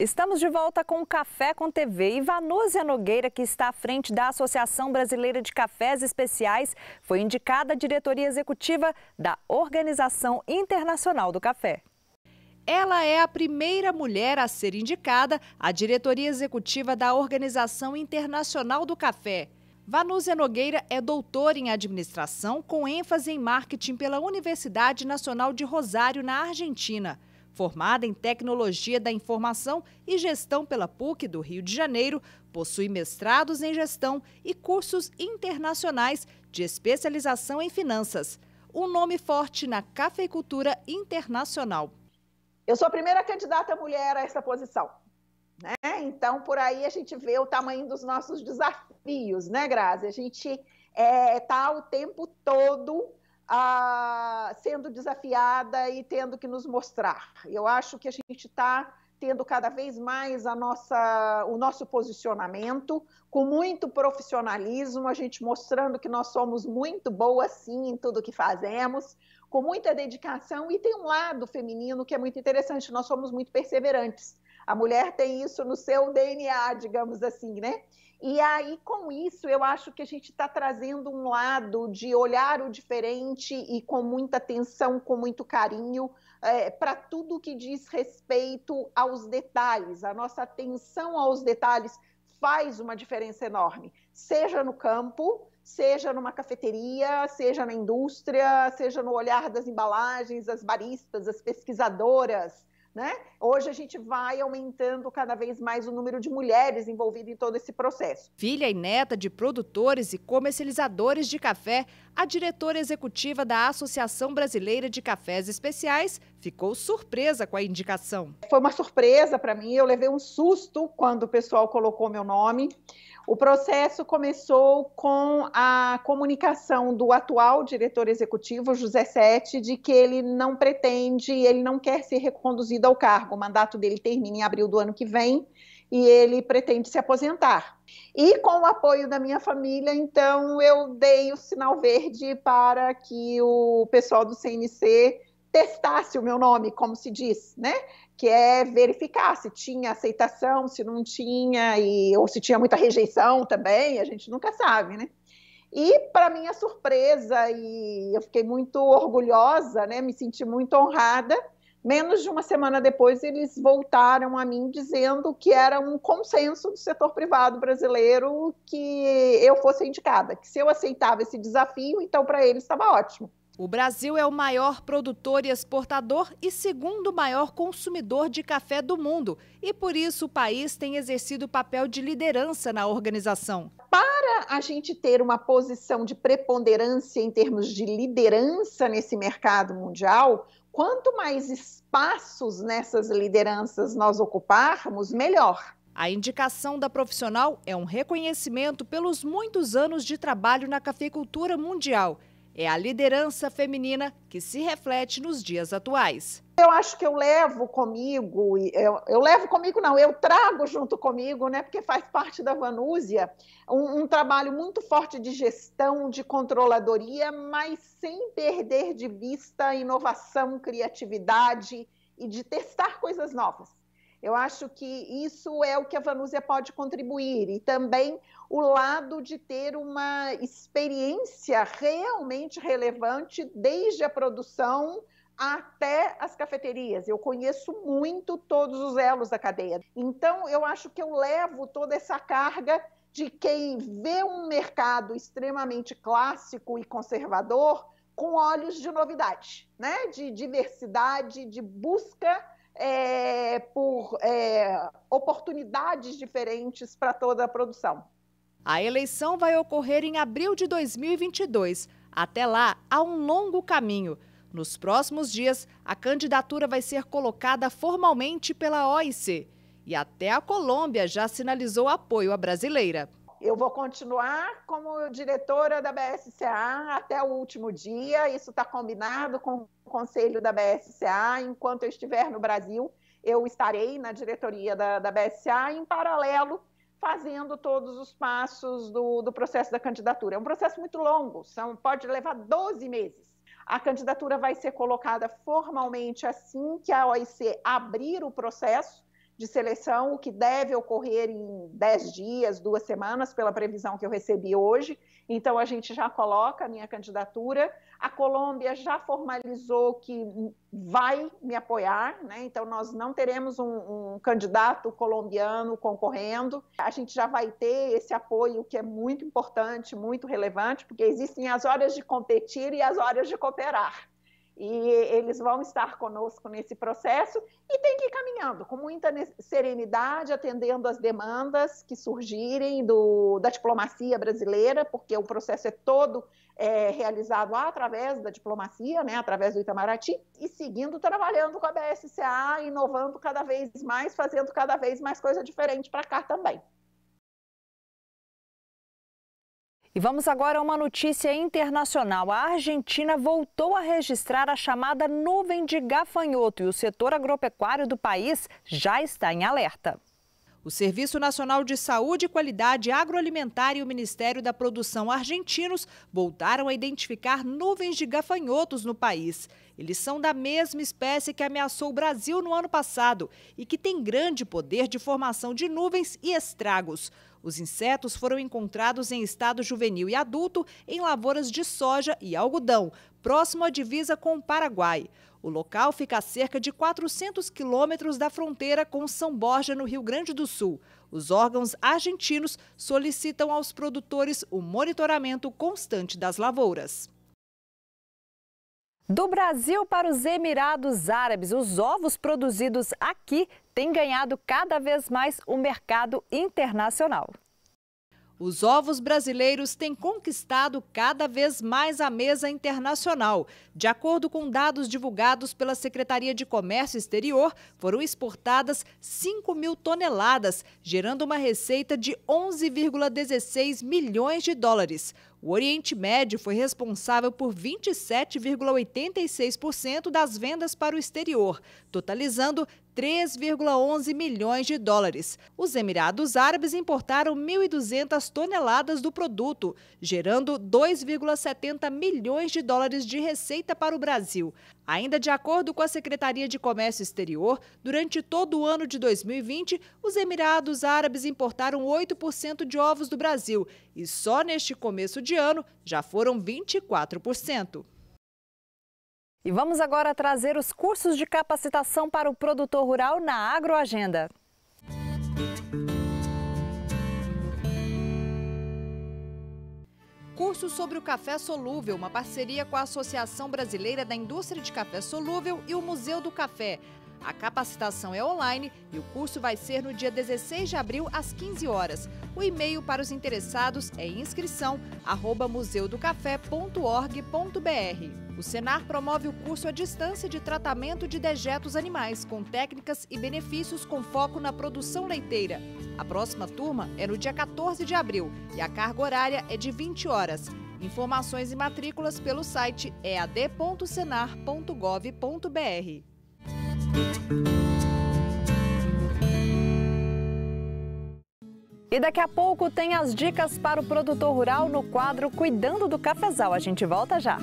Estamos de volta com o Café com TV e Vanúzia Nogueira, que está à frente da Associação Brasileira de Cafés Especiais, foi indicada à diretoria executiva da Organização Internacional do Café. Ela é a primeira mulher a ser indicada à diretoria executiva da Organização Internacional do Café. Vanúzia Nogueira é doutora em administração com ênfase em marketing pela Universidade Nacional de Rosário, na Argentina. Formada em Tecnologia da Informação e Gestão pela PUC do Rio de Janeiro, possui mestrados em gestão e cursos internacionais de especialização em finanças. Um nome forte na cafeicultura internacional. Eu sou a primeira candidata mulher a essa posição. Né? Então, por aí a gente vê o tamanho dos nossos desafios, né, Grazi? A gente está eh, é, o tempo todo sendo desafiada e tendo que nos mostrar. Eu acho que a gente está tendo cada vez mais a nossa, o nosso posicionamento, com muito profissionalismo, a gente mostrando que nós somos muito boas sim em tudo que fazemos, com muita dedicação e tem um lado feminino que é muito interessante. Nós somos muito perseverantes. A mulher tem isso no seu DNA, digamos assim, né? E aí, com isso, eu acho que a gente está trazendo um lado de olhar o diferente e com muita atenção, com muito carinho, é, para tudo que diz respeito aos detalhes, a nossa atenção aos detalhes, faz uma diferença enorme, seja no campo, seja numa cafeteria, seja na indústria, seja no olhar das embalagens, as baristas, as pesquisadoras, né? Hoje a gente vai aumentando cada vez mais o número de mulheres envolvidas em todo esse processo. Filha e neta de produtores e comercializadores de café, a diretora executiva da Associação Brasileira de Cafés Especiais ficou surpresa com a indicação. Foi uma surpresa para mim, eu levei um susto quando o pessoal colocou meu nome. O processo começou com a comunicação do atual diretor executivo, José Sete, de que ele não pretende, ele não quer ser reconduzido ao cargo cargo. O mandato dele termina em abril do ano que vem e ele pretende se aposentar. E com o apoio da minha família, então eu dei o sinal verde para que o pessoal do CNC testasse o meu nome, como se diz, né? Que é verificar se tinha aceitação, se não tinha, e, ou se tinha muita rejeição também, a gente nunca sabe, né? E, para minha surpresa, e eu fiquei muito orgulhosa, né? Me senti muito honrada Menos de uma semana depois, eles voltaram a mim dizendo que era um consenso do setor privado brasileiro que eu fosse indicada, que se eu aceitava esse desafio, então para eles estava ótimo. O Brasil é o maior produtor e exportador e segundo maior consumidor de café do mundo. E por isso o país tem exercido o papel de liderança na organização. Para a gente ter uma posição de preponderância em termos de liderança nesse mercado mundial, quanto mais espaços nessas lideranças nós ocuparmos, melhor. A indicação da profissional é um reconhecimento pelos muitos anos de trabalho na cafeicultura mundial. É a liderança feminina que se reflete nos dias atuais eu acho que eu levo comigo, eu, eu, levo comigo, não, eu trago junto comigo, né, porque faz parte da Vanúzia, um, um, trabalho muito forte de gestão, de controladoria, mas sem perder de vista inovação, criatividade e de testar coisas novas. Eu acho que isso é o que a Vanúzia pode contribuir e também o lado de ter uma experiência realmente relevante desde a produção até as cafeterias. Eu conheço muito todos os elos da cadeia. Então, eu acho que eu levo toda essa carga de quem vê um mercado extremamente clássico e conservador com olhos de novidade, né? de diversidade, de busca é, por é, oportunidades diferentes para toda a produção. A eleição vai ocorrer em abril de 2022. Até lá, há um longo caminho. Nos próximos dias, a candidatura vai ser colocada formalmente pela OIC. E até a Colômbia já sinalizou apoio à brasileira. Eu vou continuar como diretora da BSCA até o último dia. Isso está combinado com o conselho da BSCA. Enquanto eu estiver no Brasil, eu estarei na diretoria da, da em paralelo fazendo todos os passos do, do processo da candidatura. É um processo muito longo, são, pode levar 12 meses. A candidatura vai ser colocada formalmente assim que a OIC abrir o processo, de seleção, o que deve ocorrer em 10 dias, duas semanas, pela previsão que eu recebi hoje. Então, a gente já coloca a minha candidatura. A Colômbia já formalizou que vai me apoiar, né? então, nós não teremos um, um candidato colombiano concorrendo. A gente já vai ter esse apoio, que é muito importante, muito relevante, porque existem as horas de competir e as horas de cooperar e eles vão estar conosco nesse processo e tem que ir caminhando com muita serenidade, atendendo às demandas que surgirem do, da diplomacia brasileira, porque o processo é todo é, realizado através da diplomacia, né, através do Itamaraty, e seguindo trabalhando com a BSCA, inovando cada vez mais, fazendo cada vez mais coisa diferente para cá também. E vamos agora a uma notícia internacional. A Argentina voltou a registrar a chamada nuvem de gafanhoto e o setor agropecuário do país já está em alerta. O Serviço Nacional de Saúde e Qualidade Agroalimentar e o Ministério da Produção argentinos voltaram a identificar nuvens de gafanhotos no país. Eles são da mesma espécie que ameaçou o Brasil no ano passado e que tem grande poder de formação de nuvens e estragos. Os insetos foram encontrados em estado juvenil e adulto em lavouras de soja e algodão, próximo à divisa com o Paraguai. O local fica a cerca de 400 quilômetros da fronteira com São Borja, no Rio Grande do Sul. Os órgãos argentinos solicitam aos produtores o monitoramento constante das lavouras. Do Brasil para os Emirados Árabes, os ovos produzidos aqui têm ganhado cada vez mais o mercado internacional os ovos brasileiros têm conquistado cada vez mais a mesa internacional. De acordo com dados divulgados pela Secretaria de Comércio Exterior, foram exportadas 5 mil toneladas, gerando uma receita de 11,16 milhões de dólares. O Oriente Médio foi responsável por 27,86% das vendas para o exterior, totalizando 3,11 milhões de dólares. Os Emirados Árabes importaram 1.200 toneladas do produto, gerando 2,70 milhões de dólares de receita para o Brasil. Ainda de acordo com a Secretaria de Comércio Exterior, durante todo o ano de 2020, os Emirados Árabes importaram 8% de ovos do Brasil e só neste começo de ano já foram 24%. E vamos agora trazer os cursos de capacitação para o produtor rural na Agroagenda. Curso sobre o café solúvel, uma parceria com a Associação Brasileira da Indústria de Café Solúvel e o Museu do Café. A capacitação é online e o curso vai ser no dia 16 de abril, às 15 horas. O e-mail para os interessados é museudocafé.org.br. O Senar promove o curso à distância de tratamento de dejetos animais, com técnicas e benefícios com foco na produção leiteira. A próxima turma é no dia 14 de abril e a carga horária é de 20 horas. Informações e matrículas pelo site ead.senar.gov.br. E daqui a pouco tem as dicas para o produtor rural no quadro Cuidando do Cafezal. A gente volta já.